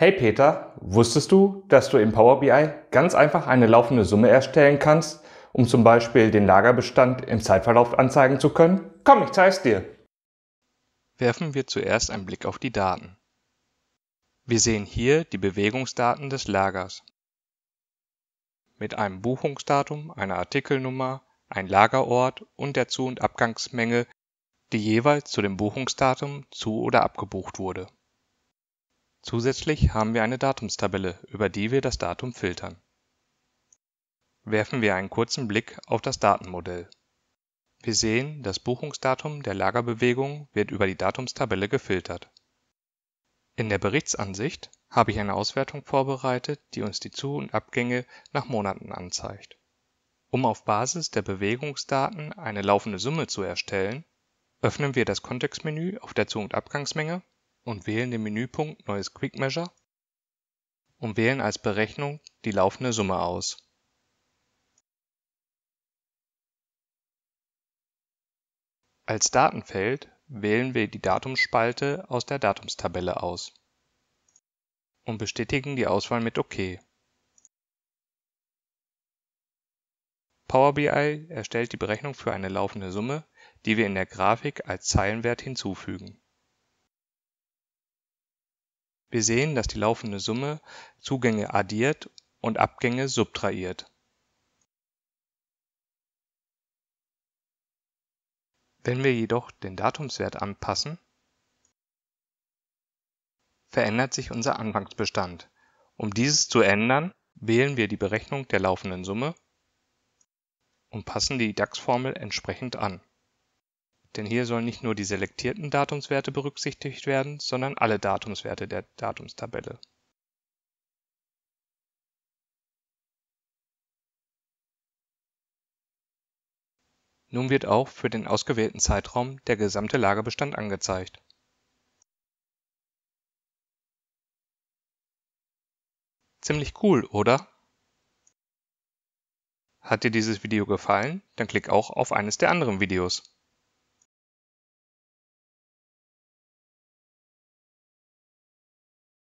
Hey Peter, wusstest du, dass du in Power BI ganz einfach eine laufende Summe erstellen kannst, um zum Beispiel den Lagerbestand im Zeitverlauf anzeigen zu können? Komm, ich zeig's dir. Werfen wir zuerst einen Blick auf die Daten. Wir sehen hier die Bewegungsdaten des Lagers. Mit einem Buchungsdatum, einer Artikelnummer, ein Lagerort und der Zu- und Abgangsmenge, die jeweils zu dem Buchungsdatum zu- oder abgebucht wurde. Zusätzlich haben wir eine Datumstabelle, über die wir das Datum filtern. Werfen wir einen kurzen Blick auf das Datenmodell. Wir sehen, das Buchungsdatum der Lagerbewegung wird über die Datumstabelle gefiltert. In der Berichtsansicht habe ich eine Auswertung vorbereitet, die uns die Zu- und Abgänge nach Monaten anzeigt. Um auf Basis der Bewegungsdaten eine laufende Summe zu erstellen, öffnen wir das Kontextmenü auf der Zu- und Abgangsmenge und wählen den Menüpunkt Neues Quick Measure und wählen als Berechnung die laufende Summe aus. Als Datenfeld wählen wir die Datumsspalte aus der Datumstabelle aus und bestätigen die Auswahl mit OK. Power BI erstellt die Berechnung für eine laufende Summe, die wir in der Grafik als Zeilenwert hinzufügen wir sehen, dass die laufende Summe Zugänge addiert und Abgänge subtrahiert. Wenn wir jedoch den Datumswert anpassen, verändert sich unser Anfangsbestand. Um dieses zu ändern, wählen wir die Berechnung der laufenden Summe und passen die DAX-Formel entsprechend an. Denn hier sollen nicht nur die selektierten Datumswerte berücksichtigt werden, sondern alle Datumswerte der Datumstabelle. Nun wird auch für den ausgewählten Zeitraum der gesamte Lagerbestand angezeigt. Ziemlich cool, oder? Hat dir dieses Video gefallen? Dann klick auch auf eines der anderen Videos.